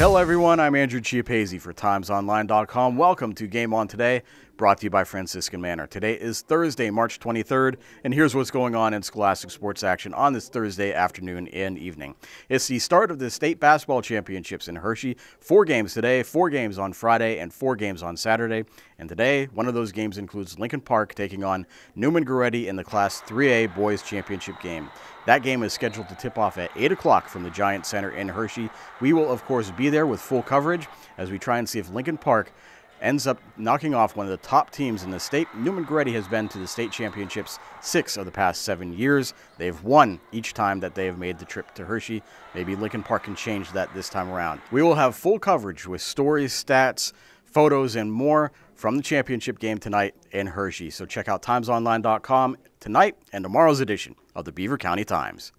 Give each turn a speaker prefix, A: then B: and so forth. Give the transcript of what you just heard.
A: Hello, everyone. I'm Andrew Chiapese for TimesOnline.com. Welcome to Game On Today, brought to you by Franciscan Manor. Today is Thursday, March 23rd, and here's what's going on in scholastic sports action on this Thursday afternoon and evening. It's the start of the state basketball championships in Hershey. Four games today, four games on Friday, and four games on Saturday. And today, one of those games includes Lincoln Park taking on Newman Goretti in the Class 3A Boys Championship game. That game is scheduled to tip off at 8 o'clock from the Giant Center in Hershey. We will, of course, be there with full coverage as we try and see if Lincoln Park ends up knocking off one of the top teams in the state. Newman Goretti has been to the state championships six of the past seven years. They've won each time that they have made the trip to Hershey. Maybe Lincoln Park can change that this time around. We will have full coverage with stories, stats, photos, and more from the championship game tonight in Hershey. So check out timesonline.com tonight and tomorrow's edition of the Beaver
B: County Times.